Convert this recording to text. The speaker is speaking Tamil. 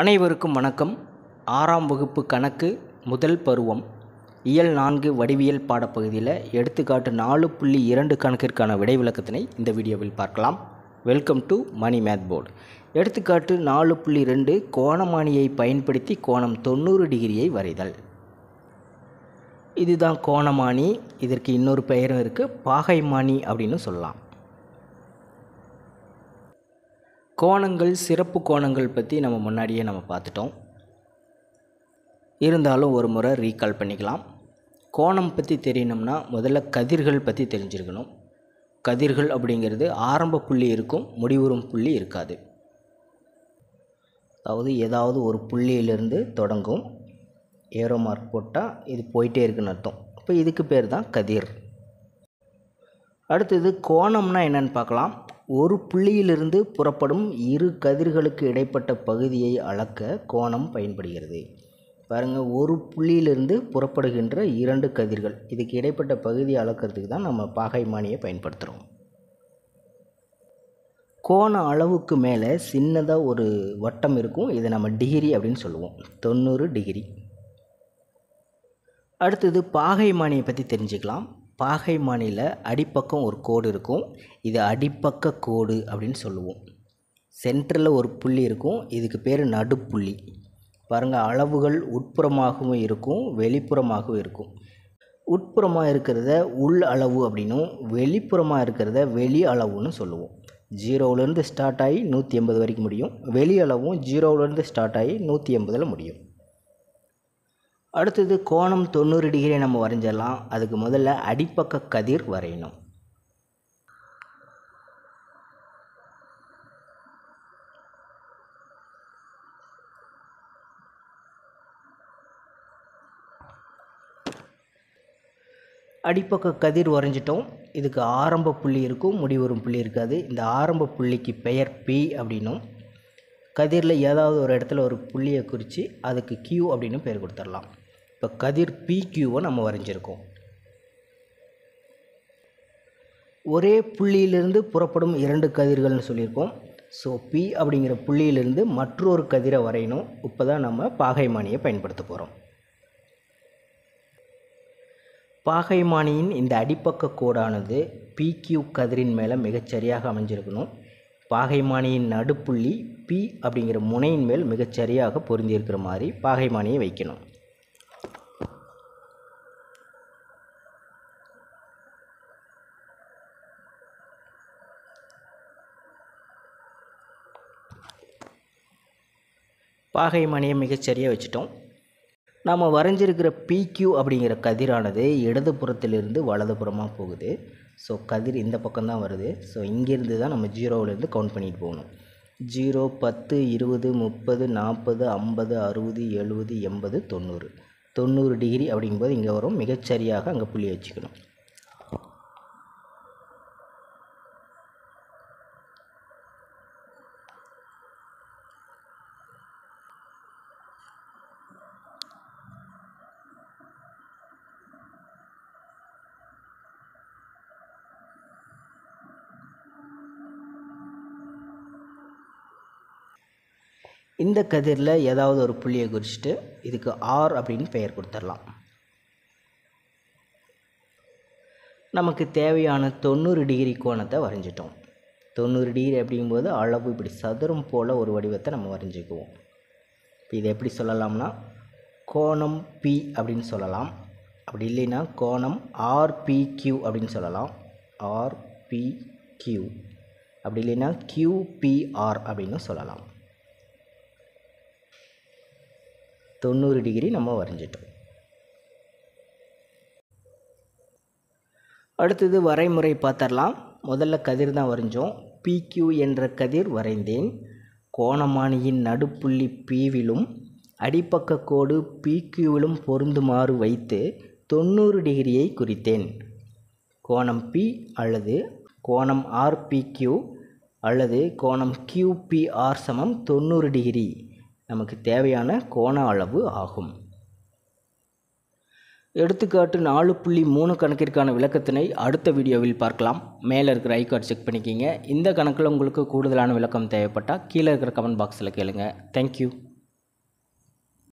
அனைவருக்கும் வணக்கம் ஆறாம் வகுப்பு கணக்கு முதல் பருவம் இயல் நான்கு வடிவியல் பாடப்பகுதியில் எடுத்துக்காட்டு நாலு புள்ளி இரண்டு கணக்கிற்கான விடைவிலக்கத்தினை இந்த வீடியோவில் பார்க்கலாம் welcome to Mani math board எடுத்துக்காட்டு நாலு புள்ளி ரெண்டு கோணமானியை பயன்படுத்தி கோணம் தொண்ணூறு டிகிரியை வரைதல் இதுதான் கோணமானி இதற்கு இன்னொரு பெயரும் இருக்குது பாகைமானி அப்படின்னு சொல்லலாம் கோணங்கள் சிறப்பு கோணங்கள் பற்றி நம்ம முன்னாடியே நம்ம பார்த்துட்டோம் இருந்தாலும் ஒரு முறை ரீகால் பண்ணிக்கலாம் கோணம் பற்றி தெரியணும்னா முதல்ல கதிர்கள் பற்றி தெரிஞ்சிருக்கணும் கதிர்கள் அப்படிங்கிறது ஆரம்ப புள்ளி இருக்கும் முடிவுறும் புள்ளி இருக்காது அதாவது ஏதாவது ஒரு புள்ளியிலிருந்து தொடங்கும் ஏரோ மார்க் போட்டால் இது போயிட்டே இருக்குன்னு அர்த்தம் இப்போ இதுக்கு பேர் தான் கதிர் அடுத்தது கோணம்னா என்னென்னு பார்க்கலாம் ஒரு புள்ளியிலிருந்து புறப்படும் இரு கதிர்களுக்கு இடைப்பட்ட பகுதியை அளக்க கோணம் பயன்படுகிறது பாருங்கள் ஒரு புள்ளியிலிருந்து புறப்படுகின்ற இரண்டு கதிர்கள் இதுக்கு இடைப்பட்ட பகுதியை அளக்கிறதுக்கு தான் நம்ம பாகைமானியை பயன்படுத்துகிறோம் கோண அளவுக்கு மேலே சின்னதாக ஒரு வட்டம் இருக்கும் இதை நம்ம டிகிரி அப்படின்னு சொல்லுவோம் தொண்ணூறு டிகிரி அடுத்தது பாகைமானியை பற்றி தெரிஞ்சுக்கலாம் பாகை மாநில அடிப்பக்கம் ஒரு கோடு இருக்கும் இது அடிப்பக்க கோடு அப்படின்னு சொல்லுவோம் சென்டரில் ஒரு புள்ளி இருக்கும் இதுக்கு பேர் நடுப்புள்ளி பாருங்கள் அளவுகள் உட்புறமாகவும் இருக்கும் வெளிப்புறமாகவும் இருக்கும் உட்புறமாக இருக்கிறத உள் அளவு அப்படின்னும் வெளிப்புறமாக இருக்கிறத வெளி அளவுன்னு சொல்லுவோம் ஜீரோவிலேருந்து ஸ்டார்ட் ஆகி நூற்றி எண்பது வரைக்கும் முடியும் வெளி அளவும் ஜீரோவிலேருந்து ஸ்டார்ட் ஆகி நூற்றி எண்பதில் முடியும் அடுத்தது கோணம் தொண்ணூறு டிகிரி நம்ம வரைஞ்சிடலாம் அதுக்கு முதல்ல அடிப்பக்க கதிர் வரையணும் அடிப்பக்க கதிர் வரைஞ்சிட்டோம் இதுக்கு ஆரம்ப புள்ளி இருக்கும் முடிவரும் புள்ளி இருக்காது இந்த ஆரம்ப புள்ளிக்கு பெயர் பி அப்படின்னும் கதிரில் ஏதாவது ஒரு இடத்துல ஒரு புள்ளியை குறித்து அதுக்கு கியூ அப்படின்னு பெயர் கொடுத்துடலாம் இப்போ கதிர் பிக்யூவை நம்ம வரைஞ்சிருக்கோம் ஒரே புள்ளியிலிருந்து புறப்படும் இரண்டு கதிர்கள்னு சொல்லியிருக்கோம் ஸோ பி அப்படிங்கிற புள்ளியிலிருந்து மற்றொரு கதிரை வரையணும் இப்போ தான் நம்ம பாகைமானியை பயன்படுத்த போகிறோம் பாகைமானியின் இந்த அடிப்பக்க கோடானது பிக்யூ கதிரின் மேலே மிகச்சரியாக அமைஞ்சிருக்கணும் பாகைமானியின் நடுப்புள்ளி பி அப்படிங்கிற முனையின் மேல் மிகச்சரியாக பொருந்தியிருக்கிற மாதிரி பாகைமானியை வைக்கணும் பாகை மணியை மிகச்சரியாக வச்சுட்டோம் நாம் வரைஞ்சிருக்கிற பிக்யூ அப்படிங்கிற கதிரானது இடதுபுறத்திலிருந்து வலதுபுறமாக போகுது ஸோ கதிர் இந்த பக்கம்தான் வருது ஸோ இங்கேருந்து தான் நம்ம ஜீரோவிலேருந்து கவுண்ட் பண்ணிட்டு போகணும் ஜீரோ பத்து இருபது முப்பது நாற்பது ஐம்பது அறுபது எழுபது எண்பது தொண்ணூறு தொண்ணூறு டிகிரி அப்படிங்கும்போது இங்கே வரும் மிகச்சரியாக அங்கே புள்ளி வச்சுக்கணும் இந்த கதிரில் ஏதாவது ஒரு புள்ளியை குறிச்சிட்டு இதுக்கு ஆர் அப்படின்னு பெயர் கொடுத்துடலாம் நமக்கு தேவையான தொண்ணூறு டிகிரி கோணத்தை வரைஞ்சிட்டோம் தொண்ணூறு டிகிரி அப்படிங்கும்போது அளவு இப்படி சதுரம் போல் ஒரு வடிவத்தை நம்ம வரைஞ்சிக்குவோம் இப்போ இதை எப்படி சொல்லலாம்னா கோணம் பி அப்படின்னு சொல்லலாம் அப்படி இல்லைன்னா கோணம் ஆர்பிக்யூ அப்படின்னு சொல்லலாம் ஆர்பிக்யூ அப்படி இல்லைன்னா கியூபிஆர் அப்படின்னு சொல்லலாம் தொண்ணூறு டிகிரி நம்ம வரைஞ்சிட்டோம் அடுத்தது வரைமுறை பார்த்துடலாம் முதல்ல கதிர் தான் வரைஞ்சோம் பிக்யூ என்ற கதிர் வரைந்தேன் கோணமானியின் நடுப்புள்ளி பிவிலும் அடிப்பக்க கோடு பிக்யூவிலும் பொருந்துமாறு வைத்து தொண்ணூறு டிகிரியை குறித்தேன் கோணம் பி அல்லது கோணம் ஆர்பிக்யூ அல்லது கோணம் கியூபிஆர் சமம் தொண்ணூறு டிகிரி நமக்கு தேவையான கோண அளவு ஆகும் எடுத்துக்காட்டு நாலு புள்ளி மூணு கணக்கிற்கான விளக்கத்தினை அடுத்த வீடியோவில் பார்க்கலாம் மேலே இருக்கிற ஐகார்டு செக் பண்ணிக்கிங்க இந்த கணக்கில் உங்களுக்கு கூடுதலான விளக்கம் தேவைப்பட்டால் கீழே இருக்கிற கமெண்ட் பாக்ஸில் கேளுங்கள் தேங்க்யூ